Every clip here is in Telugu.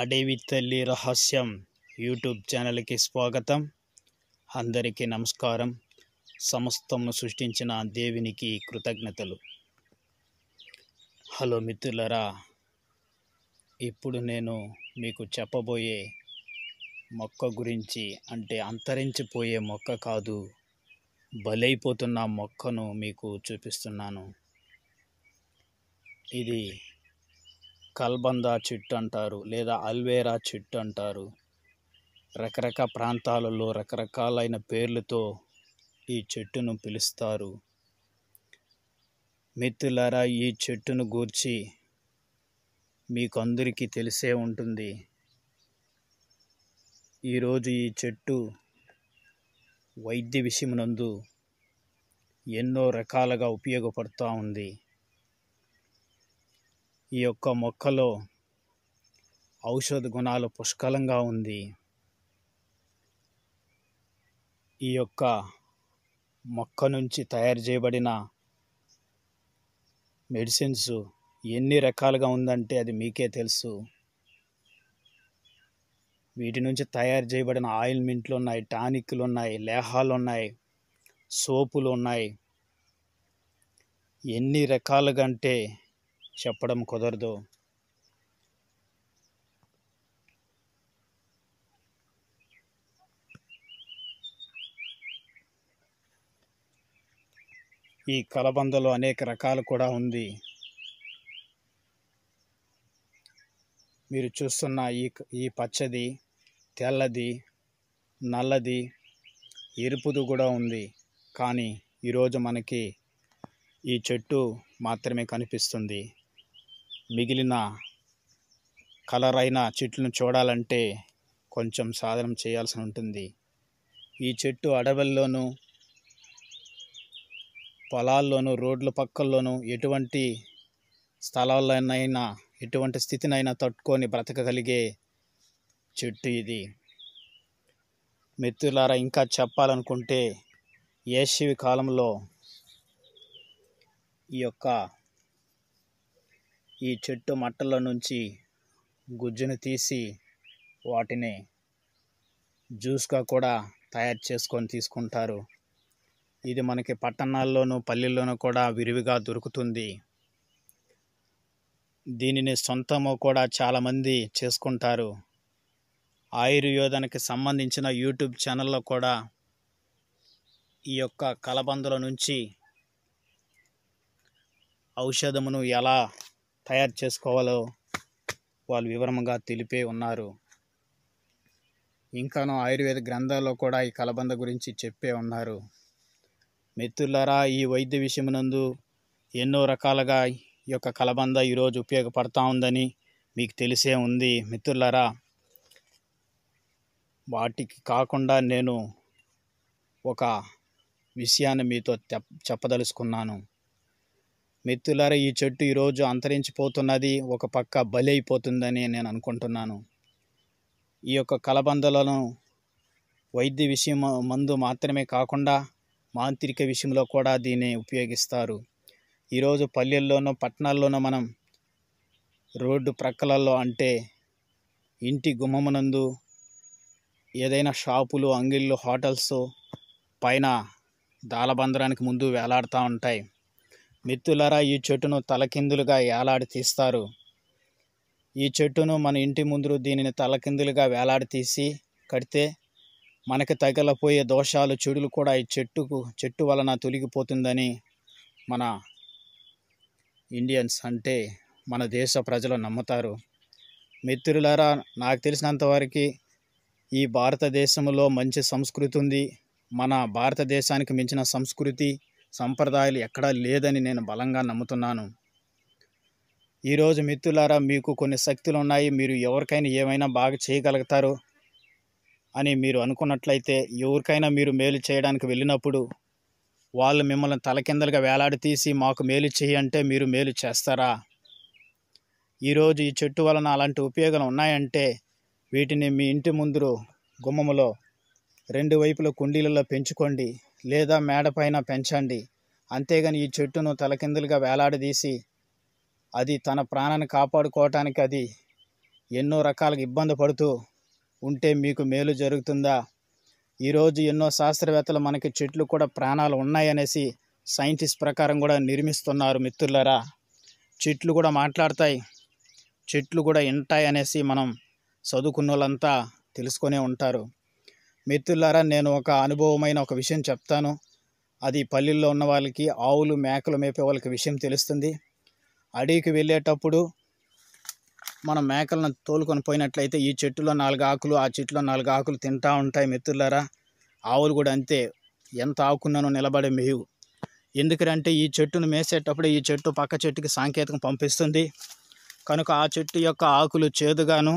అడవి తల్లి రహస్యం యూట్యూబ్ ఛానల్కి స్వాగతం అందరికీ నమస్కారం సమస్తమును సృష్టించిన దేవునికి కృతజ్ఞతలు హలో మిత్రులరా ఇప్పుడు నేను మీకు చెప్పబోయే మొక్క గురించి అంటే అంతరించిపోయే మొక్క కాదు బలైపోతున్న మొక్కను మీకు చూపిస్తున్నాను ఇది కల్బందా చిట్ అంటారు లేదా అల్వేరా చిట్ అంటారు రకరకాల ప్రాంతాలలో రకరకాలైన పేర్లతో ఈ చెట్టును పిలుస్తారు మిత్రులారా ఈ చెట్టును గూర్చి మీకందరికీ తెలిసే ఉంటుంది ఈరోజు ఈ చెట్టు వైద్య విషయమునందు ఎన్నో రకాలుగా ఉపయోగపడుతూ ఉంది ఈ యొక్క మొక్కలో ఔషధ గుణాలు పుష్కలంగా ఉంది ఈ యొక్క మొక్క నుంచి తయారు చేయబడిన మెడిసిన్స్ ఎన్ని రకాలుగా ఉందంటే అది మీకే తెలుసు వీటి నుంచి తయారు చేయబడిన ఆయిల్మెంట్లు ఉన్నాయి టానిక్లు ఉన్నాయి లేహాలు ఉన్నాయి సోపులు ఉన్నాయి ఎన్ని రకాలుగా అంటే చెప్పడం కుదరదు ఈ కలబందలో అనేక రకాలు కూడా ఉంది మీరు చూస్తున్న ఈ ఈ పచ్చది తెల్లది నల్లది ఎరుపుది కూడా ఉంది కానీ ఈరోజు మనకి ఈ చెట్టు మాత్రమే కనిపిస్తుంది మిగిలిన కలర్ అయిన చెట్లను చూడాలంటే కొంచెం సాధనం చేయాల్సి ఉంటుంది ఈ చెట్టు అడవుల్లోనూ పొలాల్లోనూ రోడ్ల పక్కల్లోనూ ఎటువంటి స్థలాలైనా ఎటువంటి స్థితినైనా తట్టుకొని బ్రతకగలిగే చెట్టు ఇది మిత్రులారా ఇంకా చెప్పాలనుకుంటే ఏషివి కాలంలో ఈ యొక్క ఈ చెట్టు మట్టల నుంచి గుజ్జును తీసి వాటిని జ్యూస్గా కూడా తయారు చేసుకొని తీసుకుంటారు ఇది మనకి పట్టణాల్లోనూ పల్లెల్లోనూ కూడా విరివిగా దొరుకుతుంది దీనిని సొంతము కూడా చాలామంది చేసుకుంటారు ఆయుర్వేదానికి సంబంధించిన యూట్యూబ్ ఛానల్లో కూడా ఈ యొక్క కలబందుల నుంచి ఔషధమును ఎలా తయారు చేసుకోవాలో వాళ్ళు వివరంగా తెలిపే ఉన్నారు ఇంకానో ఆయుర్వేద గ్రంథాల్లో కూడా ఈ కలబంద గురించి చెప్పే ఉన్నారు మిత్రులరా ఈ వైద్య విషయమునందు ఎన్నో రకాలుగా ఈ యొక్క కలబంద ఈరోజు ఉపయోగపడతా ఉందని మీకు తెలిసే ఉంది మిత్రులరా వాటికి కాకుండా నేను ఒక విషయాన్ని మీతో చెప్పదలుచుకున్నాను మిత్రులారా ఈ చెట్టు ఈరోజు అంతరించిపోతున్నది ఒక పక్క బలి అయిపోతుందని నేను అనుకుంటున్నాను ఈ యొక్క కలబందలను వైద్య విషయం మందు మాత్రమే కాకుండా మాంత్రిక విషయంలో కూడా దీన్ని ఉపయోగిస్తారు ఈరోజు పల్లెల్లోనూ పట్టణాల్లోనూ మనం రోడ్డు ప్రక్కలలో అంటే ఇంటి గుమ్మమునందు ఏదైనా షాపులు అంగిళ్ళు హోటల్స్ పైన దాలబంధరానికి ముందు వేలాడుతూ ఉంటాయి మిత్రులరా ఈ చెట్టును తలకిందులుగా ఏలాడి తీస్తారు ఈ చెట్టును మన ఇంటి ముందు దీనిని తలకిందులుగా వేలాడి తీసి కడితే మనకు తగలపోయే దోషాలు చెడులు కూడా ఈ చెట్టుకు చెట్టు వలన తొలగిపోతుందని మన ఇండియన్స్ అంటే మన దేశ ప్రజలు నమ్ముతారు మిత్రులారా నాకు తెలిసినంతవరకు ఈ భారతదేశంలో మంచి సంస్కృతి ఉంది మన భారతదేశానికి మించిన సంస్కృతి సంప్రదాయాలు ఎక్కడా లేదని నేను బలంగా నమ్ముతున్నాను ఈరోజు మిత్రులారా మీకు కొన్ని శక్తులు ఉన్నాయి మీరు ఎవరికైనా ఏమైనా బాగా చేయగలుగుతారు అని మీరు అనుకున్నట్లయితే ఎవరికైనా మీరు మేలు చేయడానికి వెళ్ళినప్పుడు వాళ్ళు మిమ్మల్ని తలకిందలుగా వేలాడి తీసి మాకు మేలు చేయంటే మీరు మేలు చేస్తారా ఈరోజు ఈ చెట్టు వలన అలాంటి ఉపయోగాలు ఉన్నాయంటే వీటిని మీ ఇంటి ముందు గుమ్మములో రెండు వైపుల కుండీలలో పెంచుకోండి లేదా మేడపైన పెంచండి అంతేగాని ఈ చెట్టును తలకిందులుగా వేలాడదీసి అది తన ప్రాణాన్ని కాపాడుకోవటానికి అది ఎన్నో రకాలుగా ఇబ్బంది పడుతూ ఉంటే మీకు మేలు జరుగుతుందా ఈరోజు ఎన్నో శాస్త్రవేత్తలు మనకి చెట్లు కూడా ప్రాణాలు ఉన్నాయనేసి సైంటిస్ట్ ప్రకారం కూడా నిర్మిస్తున్నారు మిత్రులరా చెట్లు కూడా మాట్లాడతాయి చెట్లు కూడా వింటాయి అనేసి మనం చదువుకున్న వాళ్ళంతా తెలుసుకునే ఉంటారు మిత్రులారా నేను ఒక అనుభవమైన ఒక విషయం చెప్తాను అది పల్లెల్లో ఉన్న వాళ్ళకి ఆవులు మేకలు మేపే వాళ్ళకి విషయం తెలుస్తుంది అడవికి వెళ్ళేటప్పుడు మనం మేకలను తోలుకొని పోయినట్లయితే ఈ చెట్టులో నాలుగు ఆకులు ఆ చెట్టులో నాలుగు ఆకులు తింటూ ఉంటాయి మిత్రులారా ఆవులు కూడా అంతే ఎంత ఆకున్నానో నిలబడే మేవు ఎందుకంటే ఈ చెట్టును మేసేటప్పుడు ఈ చెట్టు పక్క చెట్టుకి సాంకేతికం పంపిస్తుంది కనుక ఆ చెట్టు యొక్క ఆకులు చేదుగాను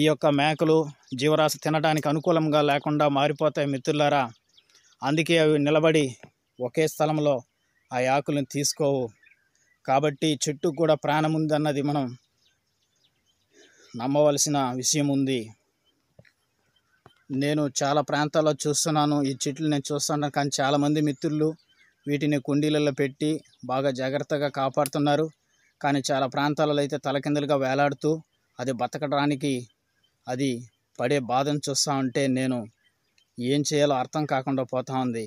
ఈ యొక్క మేకలు జీవరాశి తినడానికి అనుకూలంగా లేకుండా మారిపోతాయి మిత్రులారా అందుకే అవి నిలబడి ఒకే స్థలంలో ఆ ఆకులను తీసుకోవు కాబట్టి చెట్టు కూడా ప్రాణం ఉందన్నది మనం నమ్మవలసిన విషయం ఉంది నేను చాలా ప్రాంతాల్లో చూస్తున్నాను ఈ చెట్లు నేను చూస్తున్నాను కానీ చాలామంది మిత్రులు వీటిని కుండీలలో పెట్టి బాగా జాగ్రత్తగా కాపాడుతున్నారు కానీ చాలా ప్రాంతాలలో అయితే తలకిందులుగా వేలాడుతూ అది బతకడానికి అది పడే బాధను చూస్తూ ఉంటే నేను ఏం చేయాలో అర్థం కాకుండా పోతా ఉంది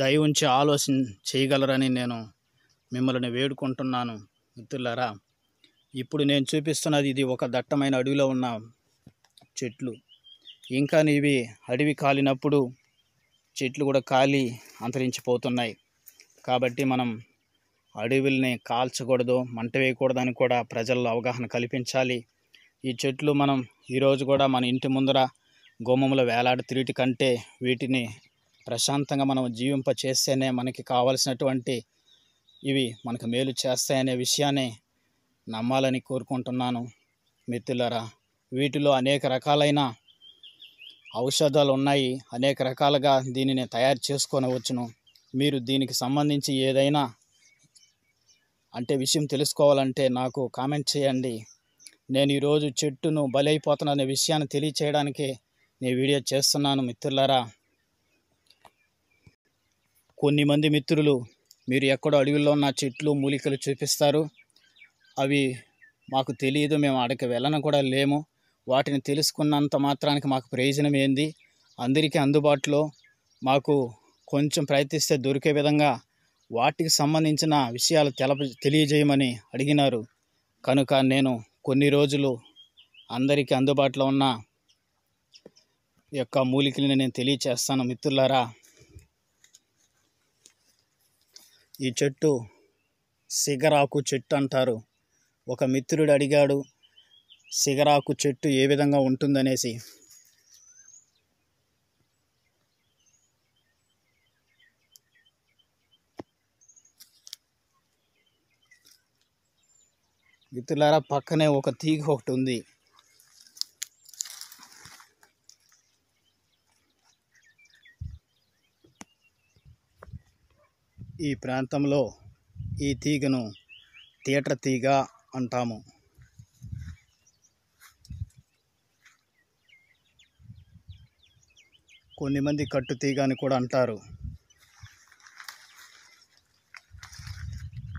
దయ ఉంచి ఆలోచన చేయగలరని నేను మిమ్మల్ని వేడుకుంటున్నాను మిత్రులారా ఇప్పుడు నేను చూపిస్తున్నది ఇది ఒక దట్టమైన అడవిలో ఉన్న చెట్లు ఇంకా ఇవి అడవి కాలినప్పుడు చెట్లు కూడా కాలి అంతరించిపోతున్నాయి కాబట్టి మనం అడవుల్ని కాల్చకూడదు మంట వేయకూడదని కూడా ప్రజల్లో అవగాహన కల్పించాలి ఈ చెట్లు మనం ఈరోజు కూడా మన ఇంటి ముందర గోమముల వేలాడతీటి కంటే వీటిని ప్రశాంతంగా మనం జీవింప చేస్తేనే మనకి కావలసినటువంటి ఇవి మనకు మేలు చేస్తాయనే విషయాన్ని నమ్మాలని కోరుకుంటున్నాను మిత్రులరా వీటిలో అనేక రకాలైన ఔషధాలు ఉన్నాయి అనేక రకాలుగా దీనిని తయారు చేసుకోనవచ్చును మీరు దీనికి సంబంధించి ఏదైనా అంటే విషయం తెలుసుకోవాలంటే నాకు కామెంట్ చేయండి నేను ఈరోజు చెట్టును అనే విషయాన్ని తెలియచేయడానికి నేను వీడియో చేస్తున్నాను మిత్రులారా కొన్ని మంది మిత్రులు మీరు ఎక్కడో అడవిలో ఉన్న చెట్లు మూలికలు చూపిస్తారు అవి మాకు తెలియదు మేము అడగ వెళ్ళను కూడా లేము వాటిని తెలుసుకున్నంత మాత్రానికి మాకు ప్రయోజనం ఏంది అందరికీ అందుబాటులో మాకు కొంచెం ప్రయత్నిస్తే దొరికే విధంగా వాటికి సంబంధించిన విషయాలు తెలప తెలియజేయమని అడిగినారు కనుక నేను కొన్ని రోజులు అందరికీ అందుబాటులో ఉన్న యొక్క మూలికలను నేను తెలియచేస్తాను మిత్రులారా ఈ చెట్టు సిగరాకు చెట్టు అంటారు ఒక మిత్రుడు అడిగాడు సిగరాకు చెట్టు ఏ విధంగా ఉంటుందనేసి మిత్రులారా పక్కనే ఒక తీగ ఒకటి ఉంది ఈ ప్రాంతంలో ఈ తీగను థియేటర్ తీగ అంటాము కొన్ని మంది కట్టు తీగ అని కూడా అంటారు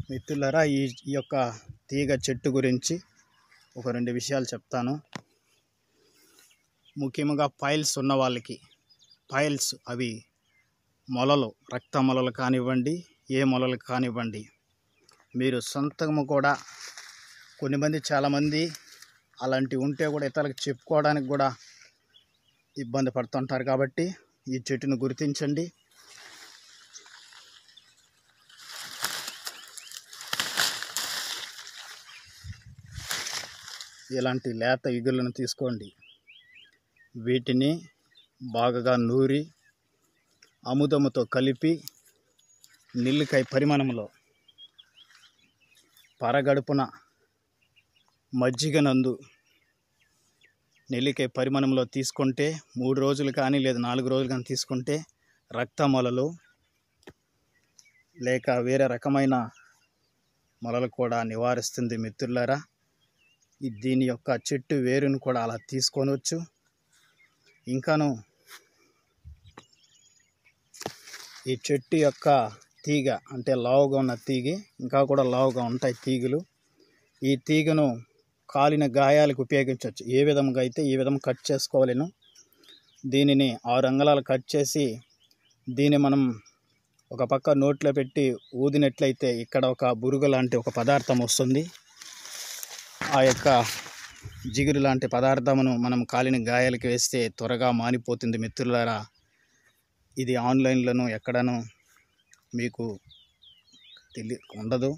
మిత్రులరా ఈ యొక్క తీగ చెట్టు గురించి ఒక రెండు విషయాలు చెప్తాను ముఖ్యంగా పైల్స్ ఉన్న వాళ్ళకి పైల్స్ అవి మొలలు రక్త మొలలు కానివ్వండి ఏ మొలలు కానివ్వండి మీరు సొంతము కూడా కొన్ని మంది చాలామంది అలాంటివి ఉంటే కూడా ఇతరులకు చెప్పుకోవడానికి కూడా ఇబ్బంది పడుతుంటారు కాబట్టి ఈ చెట్టును గుర్తించండి ఇలాంటి లేత ఇగులను తీసుకోండి వీటిని బాగా నూరి అముదముతో కలిపి నీళ్ళకాయ పరిమాణంలో పరగడుపున మజ్జిగ నందు నెల్లికాయ పరిమాణంలో తీసుకుంటే మూడు రోజులు కానీ లేదా నాలుగు రోజులు కానీ తీసుకుంటే మొలలు లేక వేరే రకమైన మొలలు కూడా నివారిస్తుంది మిత్రులారా దీని యొక్క చెట్టు వేరును కూడా అలా తీసుకోనవచ్చు ఇంకాను ఈ చెట్టు యొక్క తీగ అంటే లావుగా ఉన్న తీగి ఇంకా కూడా లావుగా ఉంటాయి తీగలు ఈ తీగను కాలిన గాయాలకు ఉపయోగించవచ్చు ఏ విధంగా అయితే ఈ విధంగా కట్ చేసుకోవాలను దీనిని ఆరు అంగళాలు కట్ చేసి దీన్ని మనం ఒక పక్క నోట్లో పెట్టి ఊదినట్లయితే ఇక్కడ ఒక బురుగు లాంటి ఒక పదార్థం వస్తుంది ఆ యొక్క జిగురు లాంటి పదార్థమును మనం కాలిన గాయాలకి వేస్తే త్వరగా మానిపోతుంది మిత్రులారా ఇది ఆన్లైన్లోనూ ఎక్కడనో మీకు తెలి ఉండదు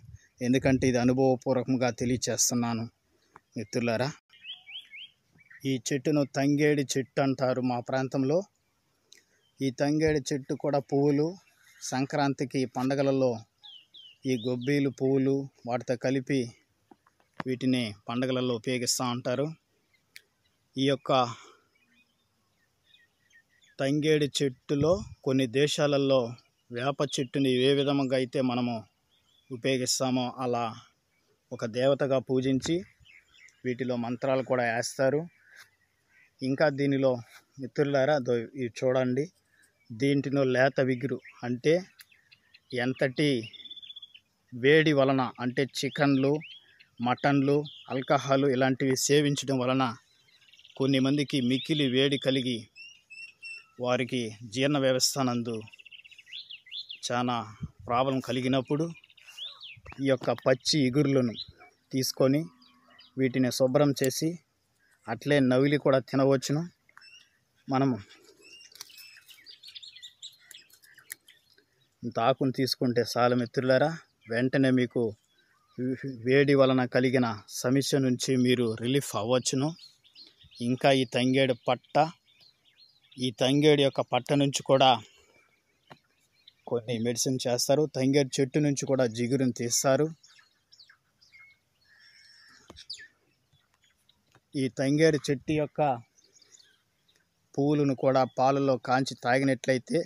ఎందుకంటే ఇది అనుభవపూర్వకంగా తెలియచేస్తున్నాను మిత్రులారా ఈ చెట్టును తంగేడి చెట్టు అంటారు మా ప్రాంతంలో ఈ తంగేడి చెట్టు కూడా పువ్వులు సంక్రాంతికి పండగలలో ఈ గొబ్బీలు పువ్వులు వాటితో కలిపి వీటిని పండగలలో ఉపయోగిస్తూ ఉంటారు ఈ యొక్క తంగేడి చెట్టులో కొన్ని దేశాలలో వేప చెట్టుని ఏ విధంగా అయితే మనము ఉపయోగిస్తామో అలా ఒక దేవతగా పూజించి వీటిలో మంత్రాలు కూడా వేస్తారు ఇంకా దీనిలో మిత్రులారా ఇది చూడండి దీంట్లో లేత విగురు అంటే ఎంతటి వేడి వలన అంటే చికెన్లు మటన్లు అల్కహాలు ఇలాంటివి సేవించడం వలన కొన్ని మందికి మిక్కిలి వేడి కలిగి వారికి జీర్ణ వ్యవస్థ నందు చాలా ప్రాబ్లం కలిగినప్పుడు ఈ యొక్క పచ్చి ఇగురులను తీసుకొని వీటిని శుభ్రం చేసి అట్లే నవిలి కూడా తినవచ్చును మనము ఇంత ఆకును తీసుకుంటే సాల మిత్రులారా వెంటనే మీకు వేడి వలన కలిగిన సమస్య నుంచి మీరు రిలీఫ్ అవ్వచ్చును ఇంకా ఈ తంగేడు పట్ట ఈ తంగేడు యొక్క పట్ట నుంచి కూడా కొన్ని మెడిసిన్ చేస్తారు తంగేడు చెట్టు నుంచి కూడా జిగురుని తీస్తారు ఈ తంగేడు చెట్టు యొక్క పువ్వులను కూడా పాలలో కాంచి తాగినట్లయితే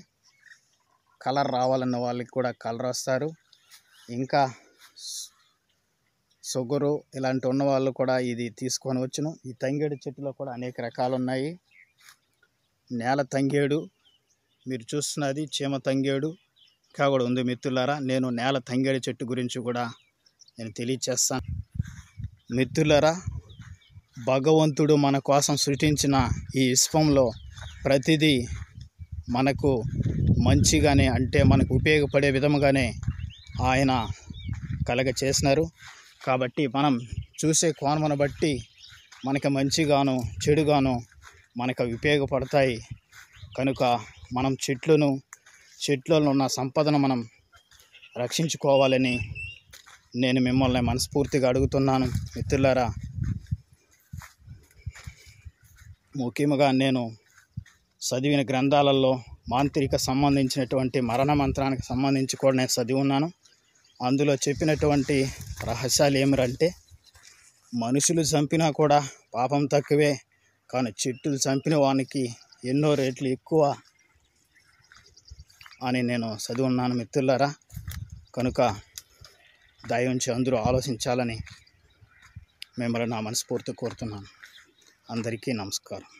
కలర్ రావాలన్న వాళ్ళకి కూడా కలర్ వస్తారు ఇంకా షుగరు ఇలాంటి ఉన్న వాళ్ళు కూడా ఇది తీసుకొని వచ్చును ఈ తంగేడు చెట్టులో కూడా అనేక రకాలు ఉన్నాయి నేల తంగేడు మీరు చూస్తున్నది చీమ తంగేడు ఇంకా కూడా ఉంది మిత్రులారా నేను నేల తంగేడు చెట్టు గురించి కూడా నేను తెలియచేస్తాను మిత్రులారా భగవంతుడు మన కోసం సృష్టించిన ఈ విశ్వంలో ప్రతిదీ మనకు మంచిగానే అంటే మనకు ఉపయోగపడే విధముగానే ఆయన కలగ చేసినారు కాబట్టి మనం చూసే కోణమును బట్టి మనకి మంచిగాను చెడుగాను మనకు ఉపయోగపడతాయి కనుక మనం చెట్లను చెట్లలో ఉన్న సంపదను మనం రక్షించుకోవాలని నేను మిమ్మల్ని మనస్ఫూర్తిగా అడుగుతున్నాను మిత్రులారా ముఖ్యంగా నేను చదివిన గ్రంథాలలో మాంత్రిక సంబంధించినటువంటి మరణ మంత్రానికి సంబంధించి కూడా నేను చదివి ఉన్నాను అందులో చెప్పినటువంటి రహస్యాలు ఏమిరంటే మనుషులు చంపినా కూడా పాపం తక్కువే కానీ చెట్టులు చంపిన వానికి ఎన్నో రేట్లు ఎక్కువ అని నేను చదువున్నాను మిత్రులారా కనుక దయవుంచి అందరూ ఆలోచించాలని మిమ్మల్ని నా మనస్ఫూర్తి కోరుతున్నాను అందరికీ నమస్కారం